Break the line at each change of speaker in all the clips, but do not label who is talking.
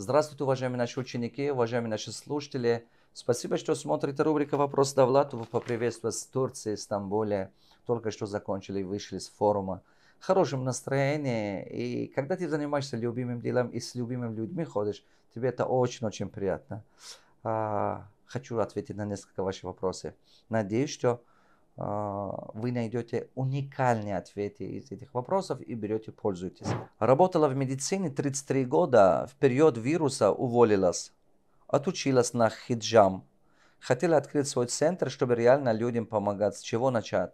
Здравствуйте, уважаемые наши ученики, уважаемые наши слушатели. Спасибо, что смотрите рубрика «Вопрос Давлатова». Поприветствую с Турции, Стамбуле. Только что закончили, вышли с форума. В хорошем настроении. И когда ты занимаешься любимым делом и с любимыми людьми ходишь, тебе это очень-очень приятно. А, хочу ответить на несколько ваших вопросов. Надеюсь, что а, вы найдете уникальные ответы из этих вопросов и берете, пользуетесь. Работала в медицине 33 года, в период вируса уволилась, отучилась на хиджам. Хотела открыть свой центр, чтобы реально людям помогать. С чего начать?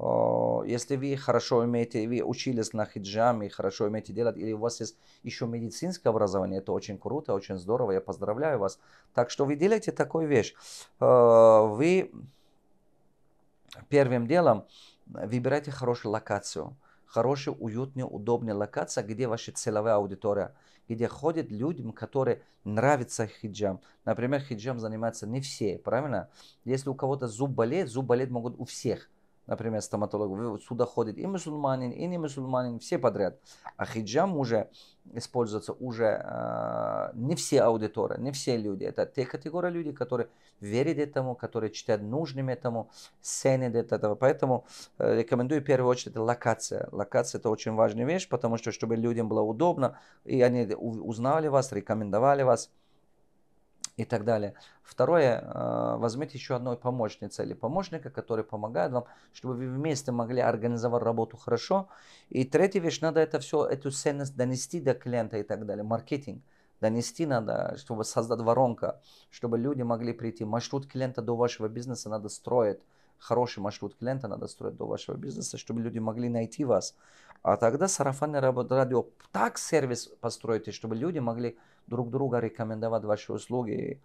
А, если вы хорошо умеете, вы учились на хиджаме и хорошо умеете делать, или у вас есть еще медицинское образование, это очень круто, очень здорово, я поздравляю вас. Так что вы делаете такую вещь. А, вы первым делом э, выбирайте хорошую локацию. хорошую уютную удобную локацию, где ваша целевая аудитория, где ходят людям, которые нравятся хиджам. Например, хиджам занимаются не все, правильно? Если у кого-то зуб болеет, зуб болеет могут у всех – например, стоматологу, сюда ходит и мусульманин, и не мусульманин, все подряд. А хиджам уже используется уже э, не все аудиторы, не все люди. Это те категории людей, которые верят этому, которые читают нужным этому, ценят этого. Поэтому э, рекомендую в первую очередь локация. Локация это очень важная вещь, потому что чтобы людям было удобно, и они узнали вас, рекомендовали вас и так далее. Второе, э, возьмите еще одной помощницы или помощника, который помогает вам, чтобы вы вместе могли организовать работу хорошо. И третья вещь, надо это все, эту ценность донести до клиента и так далее, маркетинг донести надо, чтобы создать воронка, чтобы люди могли прийти. Маршрут клиента до вашего бизнеса надо строить. Хороший маршрут клиента надо строить до вашего бизнеса, чтобы люди могли найти вас. А тогда сарафанное радио, так сервис построите, чтобы люди могли друг друга рекомендовать ваши услуги,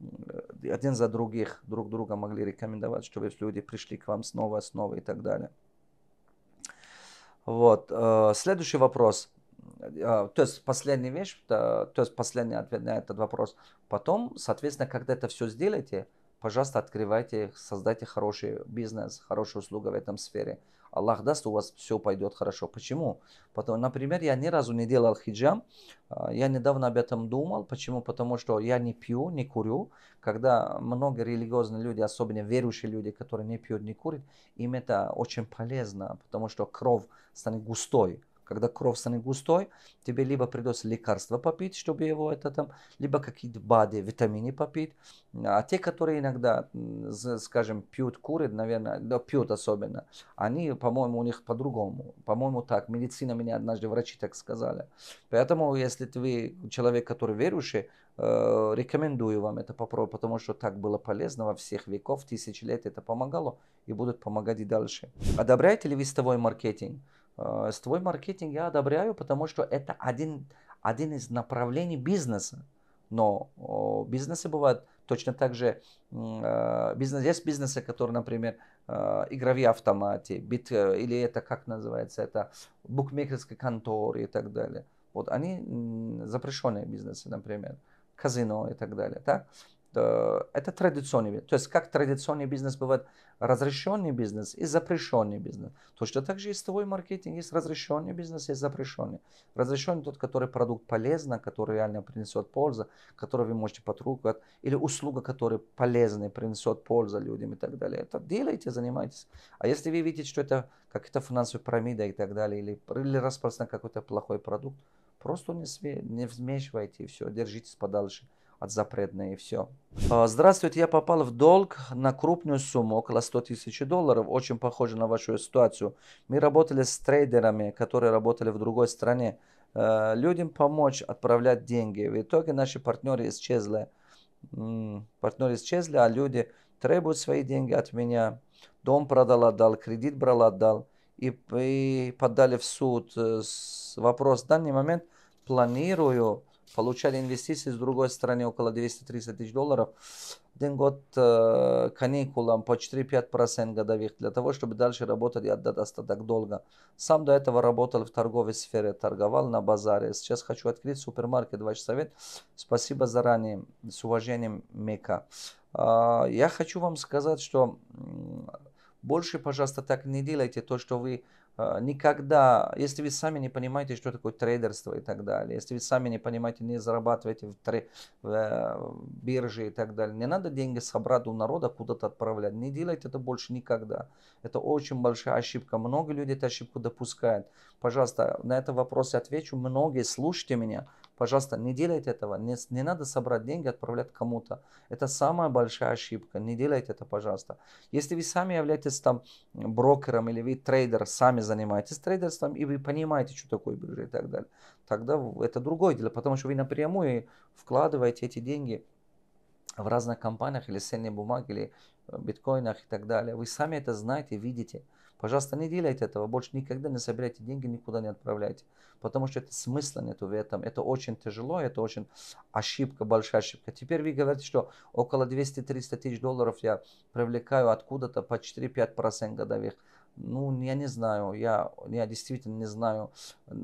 э, один за других друг друга могли рекомендовать, чтобы люди пришли к вам снова, снова и так далее. Вот. Э, следующий вопрос. Э, то есть последняя вещь, то, то есть последний ответ на этот вопрос. Потом, соответственно, когда это все сделаете, пожалуйста, открывайте, создайте хороший бизнес, хорошую услугу в этом сфере. Аллах даст, у вас все пойдет хорошо. Почему? Потому, например, я ни разу не делал хиджам. А, я недавно об этом думал. Почему? Потому что я не пью, не курю. Когда много религиозных людей, особенно верующие люди, которые не пьют, не курят, им это очень полезно, потому что кровь станет густой когда кровь станет густой, тебе либо придется лекарства попить, чтобы его это там, либо какие-то БАДы, витамины попить. А те, которые иногда, скажем, пьют, курят, наверное, да, пьют особенно, они, по-моему, у них по-другому. По-моему, так. Медицина меня однажды врачи так сказали. Поэтому, если ты человек, который верующий, э, рекомендую вам это попробовать, потому что так было полезно во всех веков, тысячи лет это помогало и будут помогать и дальше. Одобряете ли вы с тобой маркетинг? Э, твой маркетинг я одобряю, потому что это один, один из направлений бизнеса. Но о, бизнесы бывают точно так же. Э, бизнес, есть бизнесы, которые, например, э, игровые автоматы, бит, э, или это как называется, это букмекерские конторы и так далее. Вот они запрещенные бизнесы, например, казино и так далее. Так? это традиционный бизнес. То есть как традиционный бизнес бывает разрешенный бизнес и запрещенный бизнес. Точно так же и твой маркетинг есть разрешенный бизнес, есть запрещенный. Разрешенный тот, который продукт полезен, который реально принесет пользу, который вы можете потрогать, или услуга, которая полезна и принесет пользу людям и так далее. Это делайте, занимайтесь. А если вы видите, что это какая-то финансовая пирамида и так далее, или, или распространен какой-то плохой продукт, просто не, све- не вмешивайте и все, держитесь подальше от запретной и все. А, здравствуйте, я попал в долг на крупную сумму, около 100 тысяч долларов, очень похоже на вашу ситуацию. Мы работали с трейдерами, которые работали в другой стране, а, людям помочь отправлять деньги. В итоге наши партнеры исчезли, партнеры исчезли, а люди требуют свои деньги от меня. Дом продал, отдал, кредит брал, отдал и, и подали в суд. Э, вопрос в данный момент планирую получали инвестиции с другой стороны около 230 тысяч долларов. Один год э, каникулам по 4-5% годовых для того, чтобы дальше работать и отдать остаток долга. Сам до этого работал в торговой сфере, торговал на базаре. Сейчас хочу открыть супермаркет «Ваш совет». Спасибо заранее. С уважением, Мика. Э, я хочу вам сказать, что больше, пожалуйста, так не делайте то, что вы э, никогда, если вы сами не понимаете, что такое трейдерство и так далее, если вы сами не понимаете, не зарабатываете в, тре, в, э, в бирже и так далее, не надо деньги собрать у народа, куда-то отправлять. Не делайте это больше никогда. Это очень большая ошибка. Много людей эту ошибку допускают. Пожалуйста, на этот вопрос я отвечу. Многие, слушайте меня. Пожалуйста, не делайте этого. Не, не надо собрать деньги, отправлять кому-то. Это самая большая ошибка. Не делайте это, пожалуйста. Если вы сами являетесь там брокером или вы трейдер, сами занимаетесь трейдерством, и вы понимаете, что такое биржа и так далее, тогда это другое дело, потому что вы напрямую вкладываете эти деньги в разных компаниях или ценные бумаги, или э, биткоинах и так далее. Вы сами это знаете, видите. Пожалуйста, не делайте этого, больше никогда не собирайте деньги, никуда не отправляйте. Потому что это смысла нету в этом. Это очень тяжело, это очень ошибка, большая ошибка. Теперь вы говорите, что около 200-300 тысяч долларов я привлекаю откуда-то по 4-5% годовых. Ну, я не знаю, я, я действительно не знаю.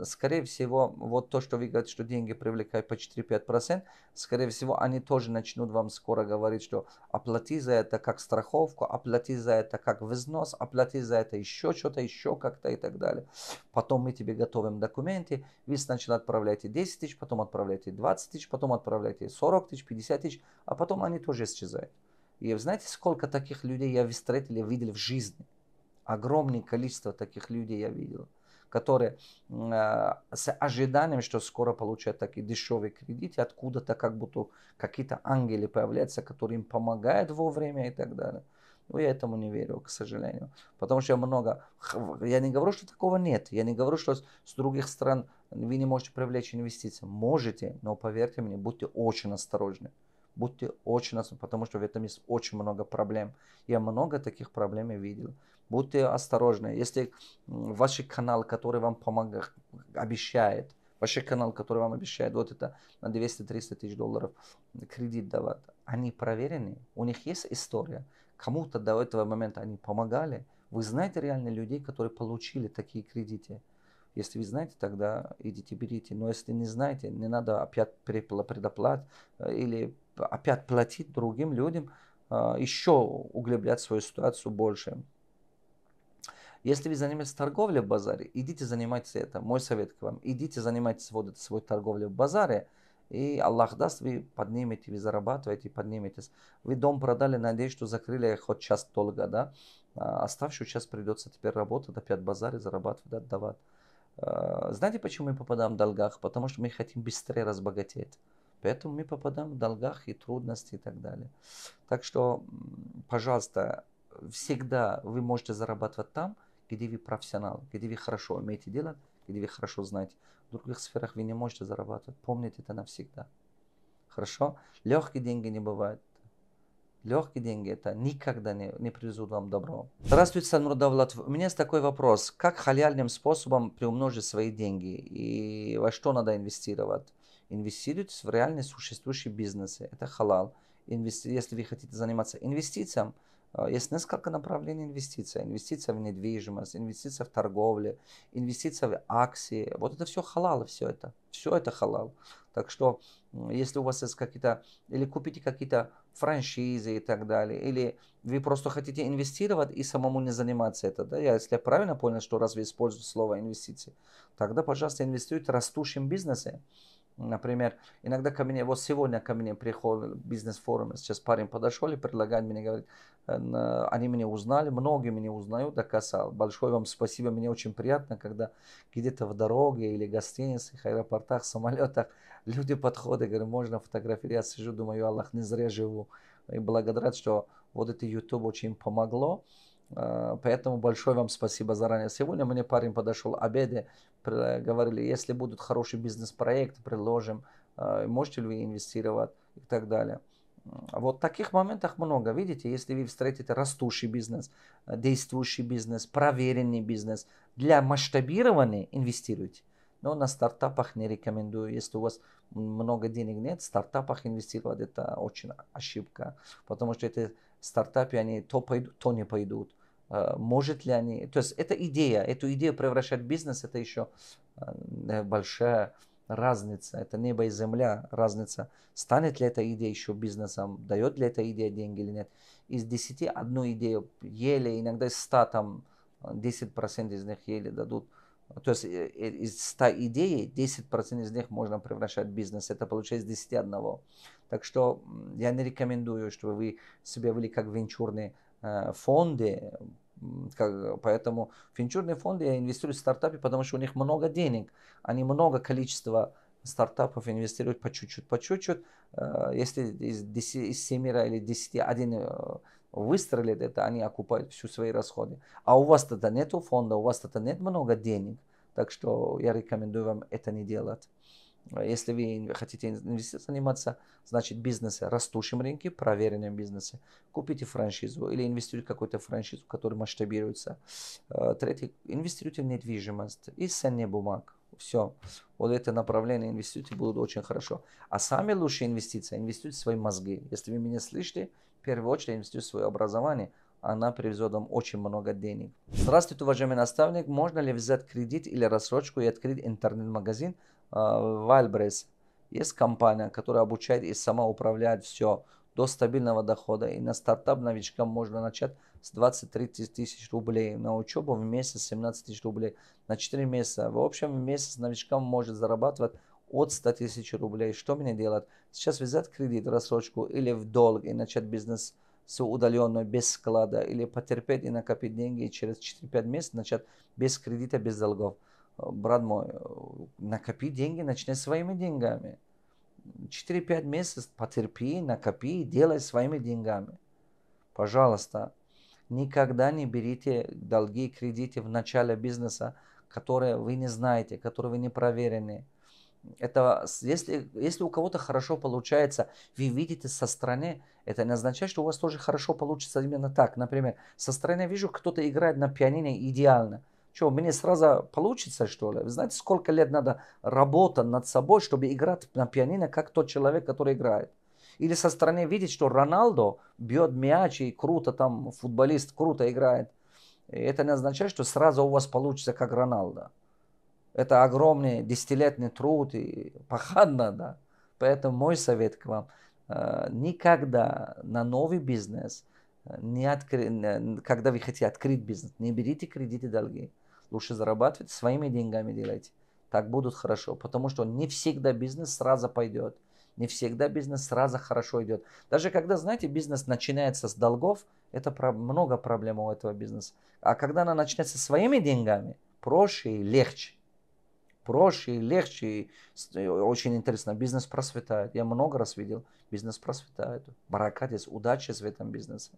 Скорее всего, вот то, что вы говорите, что деньги привлекают по 4-5%, скорее всего, они тоже начнут вам скоро говорить, что оплати за это как страховку, оплати за это как взнос, оплати за это еще что-то, еще как-то и так далее. Потом мы тебе готовим документы, вы сначала отправляете 10 тысяч, потом отправляете 20 тысяч, потом отправляете 40 тысяч, 50 тысяч, а потом они тоже исчезают. И знаете, сколько таких людей я встретил, я видел в жизни – Огромное количество таких людей я видел, которые э, с ожиданием, что скоро получат такие дешевые кредиты, откуда-то как будто какие-то ангелы появляются, которые им помогают вовремя и так далее. Ну, я этому не верю, к сожалению. Потому что много... Я не говорю, что такого нет. Я не говорю, что с других стран вы не можете привлечь инвестиции. Можете, но поверьте мне, будьте очень осторожны будьте очень осторожны, потому что в этом есть очень много проблем. Я много таких проблем видел. Будьте осторожны. Если ваш канал, который вам помогает, обещает, ваш канал, который вам обещает вот это на 200-300 тысяч долларов кредит давать, они проверены, у них есть история. Кому-то до этого момента они помогали. Вы знаете реально людей, которые получили такие кредиты? Если вы знаете, тогда идите берите. Но если не знаете, не надо опять предоплат э, или опять платить другим людям, а, еще углублять свою ситуацию больше. Если вы занимаетесь торговлей в базаре, идите занимайтесь это. Мой совет к вам. Идите занимайтесь вот этой своей торговлей в базаре. И Аллах даст, вы поднимете, вы зарабатываете, подниметесь. Вы дом продали, надеюсь, что закрыли хоть час долго, да? А Оставшую час придется теперь работать, опять базаре зарабатывать, отдавать. А, знаете, почему мы попадаем в долгах? Потому что мы хотим быстрее разбогатеть. Поэтому мы попадаем в долгах и трудности и так далее. Так что, пожалуйста, всегда вы можете зарабатывать там, где вы профессионал, где вы хорошо умеете делать, где вы хорошо знаете. В других сферах вы не можете зарабатывать. Помните это навсегда. Хорошо? Легкие деньги не бывают. Легкие деньги это никогда не, не привезут вам добро. Здравствуйте, Санур Давлат. У меня есть такой вопрос. Как халяльным способом приумножить свои деньги? И во что надо инвестировать? инвестируйтесь в реально существующие бизнесы. Это халал. Инвести... Если вы хотите заниматься инвестициям, э, есть несколько направлений инвестиций. Инвестиция в недвижимость, инвестиция в торговлю, инвестиция в акции. Вот это все халал, все это. Все это халал. Так что, если у вас есть какие-то, или купите какие-то франшизы и так далее, или вы просто хотите инвестировать и самому не заниматься это, да, я, если я правильно понял, что разве использую слово инвестиции, тогда, пожалуйста, инвестируйте в растущем бизнесе. Например, иногда ко мне, вот сегодня ко мне приходит бизнес-форум, сейчас парень подошел и предлагает мне, говорит, э, они меня узнали, многие меня узнают, доказал. Большое вам спасибо, мне очень приятно, когда где-то в дороге или гостиницах, аэропортах, самолетах люди подходят, говорят, можно фотографировать. Я сижу, думаю, Аллах, не зря живу. И благодарят, что вот это YouTube очень помогло. Э, поэтому большое вам спасибо заранее. Сегодня мне парень подошел обеде, говорили, если будут хороший бизнес проект предложим, э, можете ли вы инвестировать и так далее. Вот таких моментах много. Видите, если вы встретите растущий бизнес, э, действующий бизнес, проверенный бизнес, для масштабирования инвестируйте. Но на стартапах не рекомендую. Если у вас много денег нет, в стартапах инвестировать это очень ошибка. Потому что эти стартапы, они то пойдут, то не пойдут. Э, может ли они... То есть это идея, эту идею превращать в бизнес, это еще э, большая разница, это небо и земля разница. Станет ли эта идея еще бизнесом, дает ли эта идея деньги или нет. Из десяти одну идею еле, иногда из ста там 10% э, из них еле дадут. То есть из 100 идей 10% из них можно превращать в бизнес. Это получается 10 одного. Так что я не рекомендую, чтобы вы себя вели как венчурный Э, фонды, как, поэтому венчурные фонды я инвестирую в стартапы, потому что у них много денег, они много количества стартапов инвестируют по чуть-чуть, по чуть-чуть. Э, если из, 10, из 7 или 10 один э, выстрелит, это они окупают все свои расходы. А у вас тогда нету фонда, у вас тогда нет много денег. Так что я рекомендую вам это не делать. А если вы хотите инвестицией заниматься, значит бизнесы растущем рынке, проверенном бизнесе, купите франшизу или инвестируйте в какую-то франшизу, которая масштабируется. А, третье, инвестируйте в недвижимость и ценные бумаг. Все. Вот это направление инвестиций будут очень хорошо. А сами лучшие инвестиции, инвестируйте в свои мозги. Если вы меня слышите, в первую очередь инвестируйте в свое образование, она привезет вам очень много денег. Здравствуйте, уважаемый наставник. Можно ли взять кредит или рассрочку и открыть интернет-магазин? Э, Вальбрес есть компания, которая обучает и сама управляет все до стабильного дохода. И на стартап новичкам можно начать с 23 тысяч рублей, на учебу в месяц 17 тысяч рублей, на 4 месяца. В общем, в месяц новичкам может зарабатывать от 100 тысяч рублей. Что мне делать? Сейчас взять кредит, рассрочку или в долг и начать бизнес с удаленной, без склада, или потерпеть и накопить деньги и через 4-5 месяцев начать без кредита, без долгов. Э, брат мой, э, накопи деньги, начни своими деньгами. 4-5 месяцев потерпи, накопи, делай своими деньгами. Пожалуйста, никогда не берите долги и кредиты в начале бизнеса, которые вы не знаете, которые вы не проверены. Это, если, если у кого-то хорошо получается, вы видите со стороны, это не означает, что у вас тоже хорошо получится именно так. Например, со стороны вижу, кто-то играет на пианине идеально – что, мне сразу получится, что ли? Вы знаете, сколько лет надо работать над собой, чтобы играть на пианино, как тот человек, который играет? Или со стороны видеть, что Роналдо бьет мяч и круто там футболист круто играет. И это не означает, что сразу у вас получится, как Роналдо. Это огромный десятилетний труд и пахадно, да. Поэтому мой совет к вам э, – никогда на новый бизнес, э, не откры... когда вы хотите открыть бизнес, не берите кредиты долги лучше зарабатывать, своими деньгами делайте. Так будут хорошо, потому что не всегда бизнес сразу пойдет. Не всегда бизнес сразу хорошо идет. Даже когда, знаете, бизнес начинается с долгов, это про- много проблем у этого бизнеса. А когда она начинается своими деньгами, проще и легче. Проще и легче. И очень интересно, бизнес просветает. Я много раз видел, бизнес просветает. Барака удача удачи в этом бизнесе.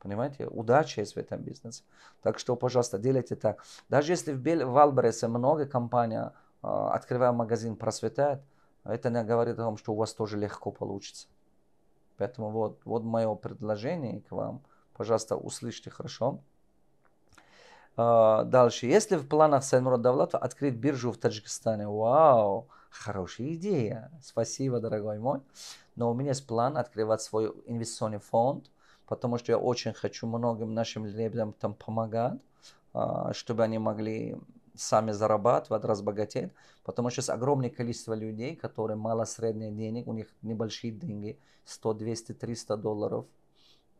Понимаете? Удача есть в этом бизнесе. Так что, пожалуйста, делайте так. Даже если в, Бел в Альбересе много компаний, а, открывая магазин, просветает, это не говорит о том, что у вас тоже легко получится. Поэтому вот, вот мое предложение к вам. Пожалуйста, услышьте хорошо. А, дальше. Если в планах Сайнура Давлатова открыть биржу в Таджикистане? Вау, хорошая идея. Спасибо, дорогой мой. Но у меня есть план открывать свой инвестиционный фонд – потому что я очень хочу многим нашим людям там помогать, а, чтобы они могли сами зарабатывать, разбогатеть, потому что сейчас огромное количество людей, которые мало средних денег, у них небольшие деньги, 100, 200, 300 долларов,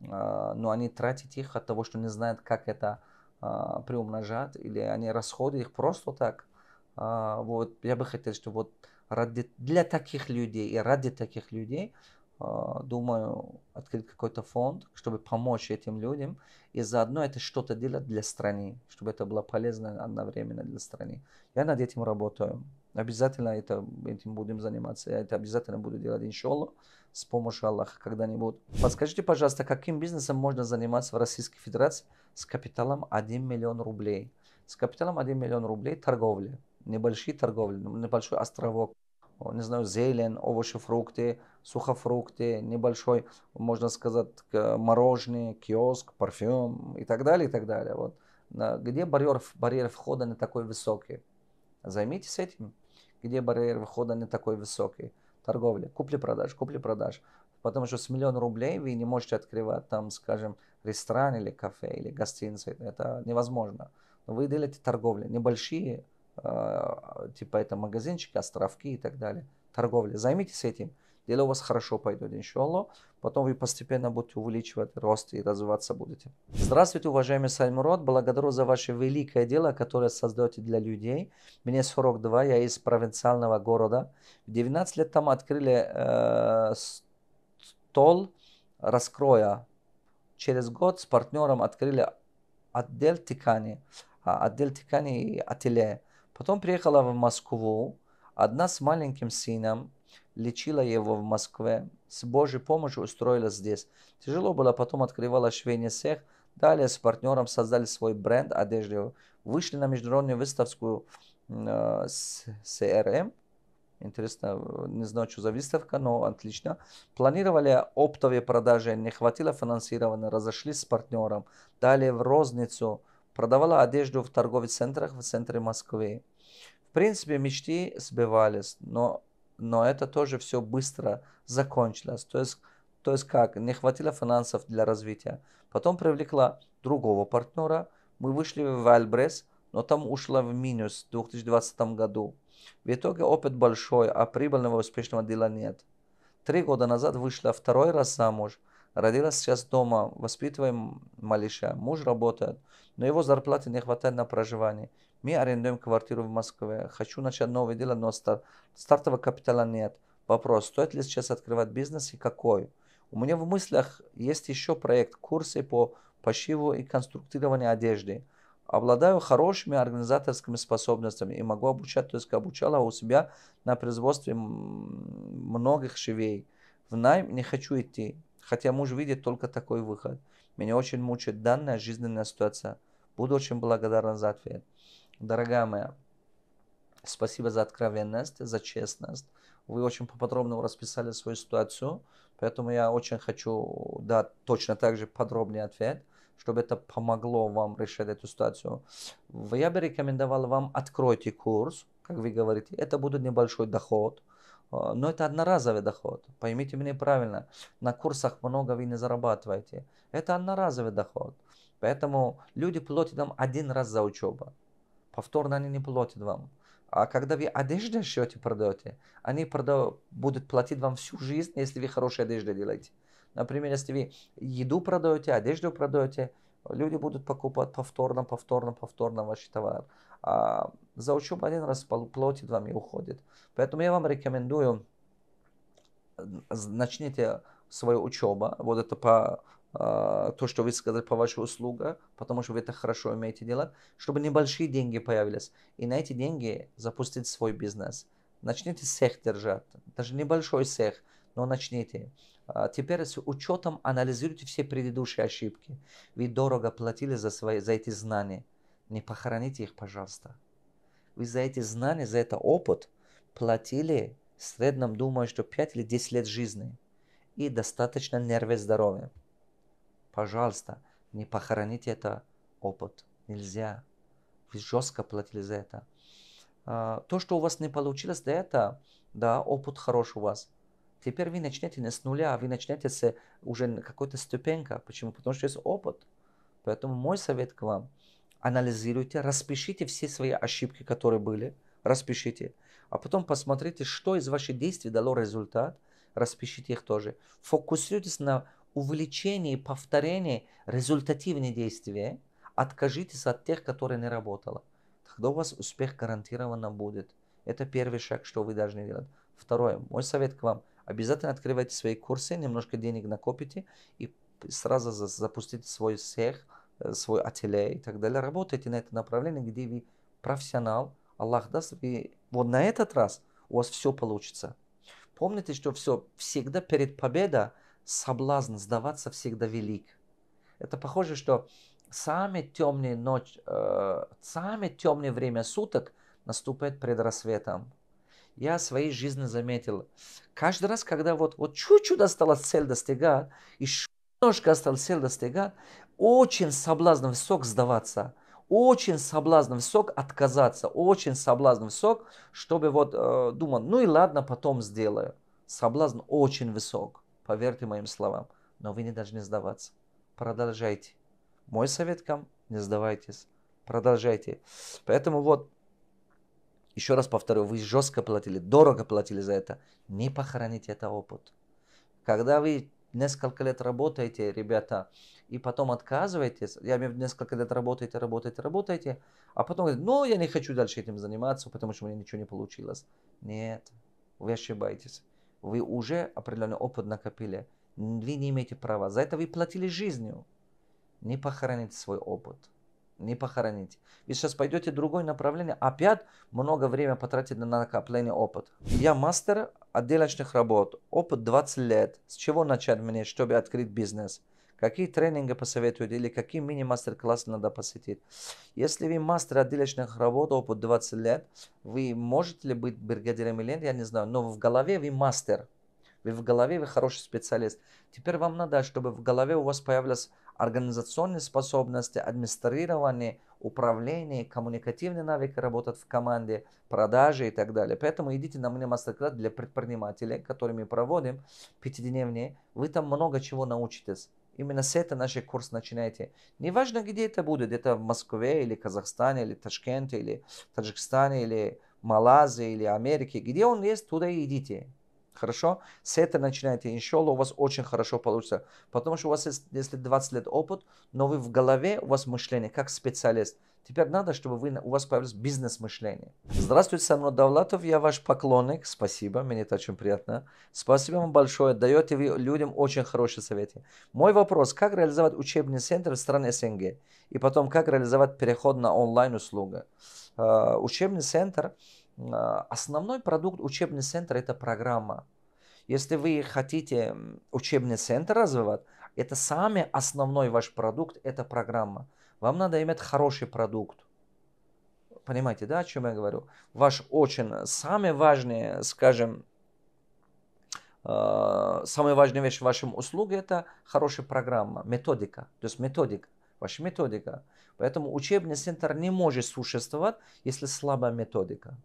а, но они тратят их от того, что не знают, как это а, приумножать, или они расходуют их просто так. Вот я бы хотел, чтобы вот ради, для таких людей и ради таких людей – а, думаю, открыть какой-то фонд, чтобы помочь этим людям, и заодно это что-то делать для страны, чтобы это было полезно одновременно для страны. Я над этим работаю. Обязательно это, этим будем заниматься. Я это обязательно буду делать, иншаллах, с помощью Аллаха когда-нибудь. Подскажите, пожалуйста, каким бизнесом можно заниматься в Российской Федерации с капиталом 1 миллион рублей? С капиталом 1 миллион рублей торговли, небольшие торговли, небольшой островок не знаю, зелень, овощи, фрукты, сухофрукты, небольшой, можно сказать, мороженое, киоск, парфюм и так далее, и так далее. Вот. Где барьер, барьер входа не такой высокий? Займитесь этим. Где барьер входа не такой высокий? Торговля, купли-продаж, купли-продаж. Потому что с миллион рублей вы не можете открывать там, скажем, ресторан или кафе или гостиницу, Это невозможно. Но вы делаете торговли, небольшие Э, типа это магазинчики, островки и так далее, торговля. Займитесь этим, дело у вас хорошо пойдет, иншаллах. Потом вы постепенно будете увеличивать рост и развиваться будете. Здравствуйте, уважаемый Сальмурод Благодарю за ваше великое дело, которое создаете для людей. Мне 42, я из провинциального города. В 19 лет там открыли э, стол раскроя. Через год с партнером открыли отдел ткани, а, отдел ткани и ателье. Потом приехала в Москву, одна с маленьким сыном, лечила его в Москве, с Божьей помощью устроила здесь. Тяжело было, потом открывала швейный цех, далее с партнером создали свой бренд одежды, вышли на международную выставку э, с CRM, интересно, не знаю, что за выставка, но отлично. Планировали оптовые продажи, не хватило финансирования, разошлись с партнером. Далее в розницу, продавала одежду в торговых центрах в центре Москвы. В принципе, мечты сбивались, но, но это тоже все быстро закончилось. То есть, то есть как, не хватило финансов для развития. Потом привлекла другого партнера. Мы вышли в Альбрес, но там ушла в минус в 2020 году. В итоге опыт большой, а прибыльного успешного дела нет. Три года назад вышла второй раз замуж. Родилась сейчас дома, воспитываем малыша. Муж работает, но его зарплаты не хватает на проживание мы арендуем квартиру в Москве, хочу начать новое дело, но стар, стартового капитала нет. Вопрос, стоит ли сейчас открывать бизнес и какой? У меня в мыслях есть еще проект курсы по пошиву и конструктированию одежды. Обладаю хорошими организаторскими способностями и могу обучать, то есть обучала у себя на производстве многих швей. В найм не хочу идти, хотя муж видит только такой выход. Меня очень мучает данная жизненная ситуация. Буду очень благодарна за ответ. Дорогая моя, спасибо за откровенность, за честность. Вы очень подробно расписали свою ситуацию, поэтому я очень хочу дать точно так же подробный ответ, чтобы это помогло вам решить эту ситуацию. Я бы рекомендовал вам откройте курс, как вы говорите, это будет небольшой доход, э, но это одноразовый доход. Поймите меня правильно, на курсах много вы не зарабатываете. Это одноразовый доход. Поэтому люди платят нам один раз за учебу повторно они не платят вам. А когда вы одежду шьете, продаете, они прода... будут платить вам всю жизнь, если вы хорошую одежду делаете. Например, если вы еду продаете, одежду продаете, люди будут покупать повторно, повторно, повторно ваш товар. А за учебу один раз платит вам и уходит. Поэтому я вам рекомендую, э, начните свою учебу, вот это по а, то, что вы сказали по вашей услуге, потому что вы это хорошо умеете делать, чтобы небольшие деньги появились. И на эти деньги запустить свой бизнес. Начните сех держать, даже небольшой сех, но начните. А теперь с учетом анализируйте все предыдущие ошибки. Вы дорого платили за, свои, за эти знания. Не похороните их, пожалуйста. Вы за эти знания, за этот опыт платили в среднем, думаю, что 5 или 10 лет жизни. И достаточно нервы здоровья. Пожалуйста, не похороните это опыт. Нельзя. Вы жестко платили за это. А, то, что у вас не получилось да это да, опыт хорош у вас. Теперь вы начнете не с нуля, а вы начнете с уже какой-то ступенька. Почему? Потому что есть опыт. Поэтому мой совет к вам – анализируйте, распишите все свои ошибки, которые были, распишите. А потом посмотрите, что из ваших действий дало результат, распишите их тоже. Фокусируйтесь на увлечении, повторении, результативные действия, откажитесь от тех, которые не работало. Тогда у вас успех гарантированно будет. Это первый шаг, что вы должны делать. Второе, мой совет к вам, обязательно открывайте свои курсы, немножко денег накопите и сразу запустите свой всех, э, свой ателье и так далее. Работайте на это направление, где вы профессионал, Аллах даст, и вот на этот раз у вас все получится. Помните, что все всегда перед победой соблазн сдаваться всегда велик. Это похоже, что самая темная ночь, э, самое темное время суток наступает пред рассветом. Я в своей жизни заметил, каждый раз, когда вот, вот чуть-чуть осталась цель достигать, еще немножко осталась цель достигать, очень соблазн высок сдаваться, очень соблазн высок отказаться, очень соблазн высок, чтобы вот э, думал, ну и ладно, потом сделаю. Соблазн очень высок поверьте моим словам, но вы не должны сдаваться. Продолжайте. Мой совет вам, не сдавайтесь. Продолжайте. Поэтому вот, еще раз повторю, вы жестко платили, дорого платили за это. Не похороните это опыт. Когда вы несколько лет работаете, ребята, и потом отказываетесь, я имею в виду, несколько лет работаете, работаете, работаете, а потом говорите, ну, я не хочу дальше этим заниматься, потому что у меня ничего не получилось. Нет, вы ошибаетесь вы уже определенный опыт накопили, вы не имеете права. За это вы платили жизнью. Не похороните свой опыт. Не похороните. Вы сейчас пойдете в другое направление, опять много времени потратите на накопление опыта. Я мастер отделочных работ, опыт 20 лет. С чего начать мне, чтобы открыть бизнес? какие тренинги посоветуют или какие мини-мастер-классы надо посетить. Если вы мастер отделочных работ, опыт 20 лет, вы можете ли быть бригадиром или нет, я не знаю, но в голове вы мастер. Вы в голове, вы хороший специалист. Теперь вам надо, чтобы в голове у вас появилась организационные способности, администрирование, управление, коммуникативные навыки работать в команде, продажи и так далее. Поэтому идите на мне мастер-класс для предпринимателей, которые мы проводим, пятидневные. Вы там много чего научитесь. Именно с этого наш курс начинайте. Неважно, где это будет, это в Москве или Казахстане, или Ташкенте, или Таджикистане, или Малайзии, или Америке. Где он есть, туда и идите. Хорошо? С этого начинайте, иншалла, у вас очень хорошо получится. Потому что у вас есть, если 20 лет опыт, но вы в голове, у вас мышление как специалист. Теперь надо, чтобы вы, у вас появилось бизнес-мышление. Здравствуйте, Самрод Давлатов, я ваш поклонник. Спасибо, мне это очень приятно. Спасибо вам большое, даете вы людям очень хорошие советы. Мой вопрос, как реализовать учебный центр в стране СНГ? И потом, как реализовать переход на онлайн-услугу? А, учебный центр – а, основной продукт учебного центра – это программа. Если вы хотите учебный центр развивать, это самый основной ваш продукт – это программа. Вам надо иметь хороший продукт. Понимаете, да, о чем я говорю? Ваш очень, самый важный, скажем, э, самая важная вещь в вашем услуге – это хорошая программа, методика. То есть методика, ваша методика. Поэтому учебный центр не может существовать, если слабая методика.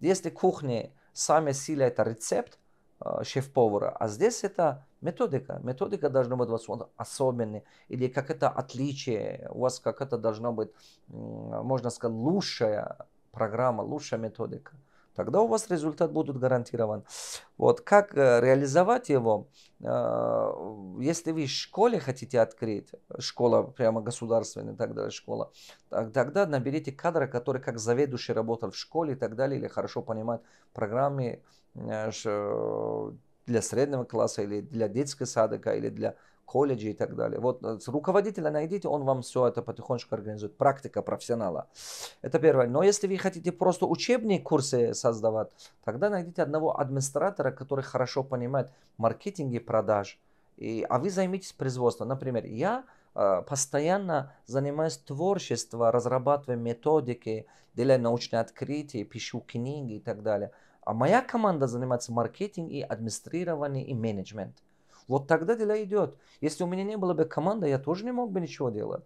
Если кухни сами сила это рецепт э, шеф-повара, а здесь это методика. Методика должна быть у вас особенной. Или как это отличие, у вас как это должно быть, можно сказать, лучшая программа, лучшая методика тогда у вас результат будет гарантирован. Вот как э, реализовать его, э, если вы в школе хотите открыть, школа прямо государственная и так далее, школа, тогда наберите кадры, которые как заведующий работал в школе и так далее, или хорошо понимают программы э, для среднего класса, или для детского садика, или для колледжи и так далее. Вот э, с руководителя найдите, он вам все это потихонечку организует. Практика профессионала. Это первое. Но если вы хотите просто учебные курсы создавать, тогда найдите одного администратора, который хорошо понимает маркетинг и продаж. И, а вы займитесь производством. Например, я э, постоянно занимаюсь творчеством, разрабатываю методики, делаю научные открытия, пишу книги и так далее. А моя команда занимается маркетинг и администрированием и менеджмент. Вот тогда дело идет. Если у меня не было бы команды, я тоже не мог бы ничего делать.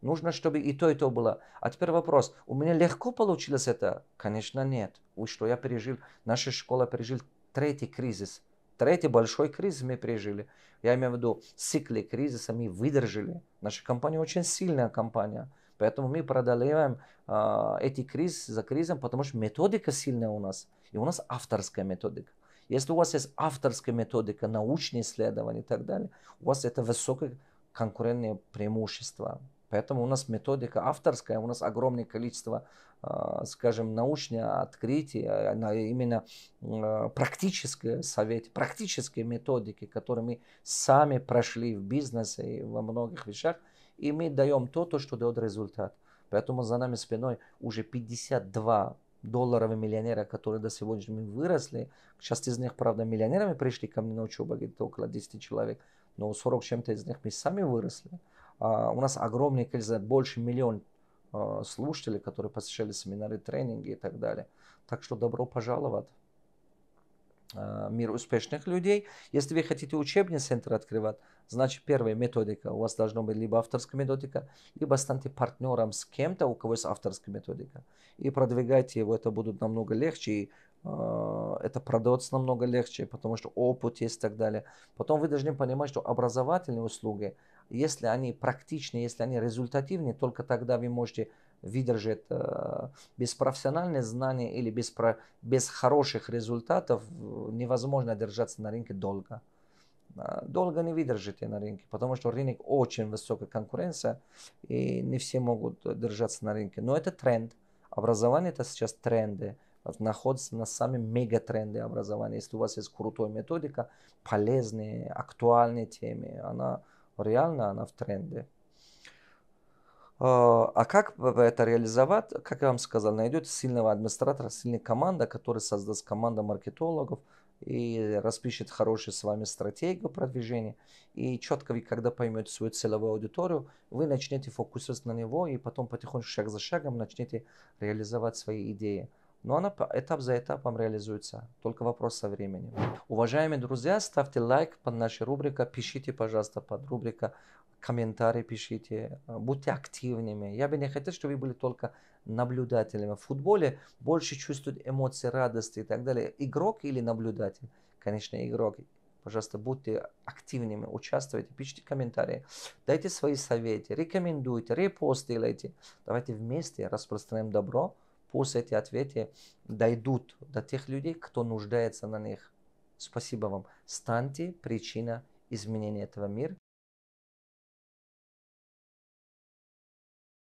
Нужно, чтобы и то, и то было. А теперь вопрос. У меня легко получилось это? Конечно, нет. Вы что, я пережил, наша школа пережил третий кризис. Третий большой кризис мы пережили. Я имею в виду, циклы кризиса мы выдержали. Наша компания очень сильная компания. Поэтому мы преодолеваем э, эти кризисы за кризисом, потому что методика сильная у нас. И у нас авторская методика. Если у вас есть авторская методика, научные исследования и так далее, у вас это высокое конкурентное преимущество. Поэтому у нас методика авторская, у нас огромное количество, а, скажем, научных открытий, а, именно а, практическое совет, практические методики, которые мы сами прошли в бизнесе и во многих вещах, и мы даем то, то, что дает результат. Поэтому за нами спиной уже 52 долларовые миллионеры, которые до сегодняшнего дня выросли. Сейчас из них, правда, миллионерами пришли ко мне на учебу, где-то около 10 человек. Но 40 чем-то из них мы сами выросли. А, у нас огромный, количество, больше миллион а, слушателей, которые посещали семинары, тренинги и так далее. Так что добро пожаловать. Э, мир успешных людей. Если вы хотите учебный центр открывать, значит первая методика у вас должна быть либо авторская методика, либо станьте партнером с кем-то, у кого есть авторская методика. И продвигайте его, это будет намного легче, и э, это продается намного легче, потому что опыт есть и так далее. Потом вы должны понимать, что образовательные услуги, если они практичны, если они результативны, только тогда вы можете выдержит э, без профессиональных знаний или без, без хороших результатов невозможно держаться на рынке долго. Э, долго не выдержите на рынке, потому что рынок очень высокая конкуренция, и не все могут держаться на рынке. Но это тренд. Образование это сейчас тренды находится на сами мегатренды образования. Если у вас есть крутая методика, полезные, актуальные темы, она реально она в тренде. А, а как это реализовать? Как я вам сказал, найдете сильного администратора, сильная команда, который создаст команда маркетологов и распишет хорошую с вами стратегию продвижения. И четко вы, когда поймете свою целевую аудиторию, вы начнете фокусироваться на него и потом потихоньку, шаг за шагом, начнете реализовать свои идеи. Но она этап за этапом реализуется. Только вопрос со временем. Уважаемые друзья, ставьте лайк под нашей рубрикой. Пишите, пожалуйста, под рубрика комментарии пишите, э, будьте активными. Я бы не хотел, чтобы вы были только наблюдателями. В футболе больше чувствуют эмоции, радости и так далее. Игрок или наблюдатель? Конечно, игрок. Пожалуйста, будьте активными, участвуйте, пишите комментарии, дайте свои советы, рекомендуйте, репост делайте. Давайте вместе распространяем добро, пусть эти ответы дойдут до тех людей, кто нуждается на них. Спасибо вам. Станьте причиной изменения этого мира.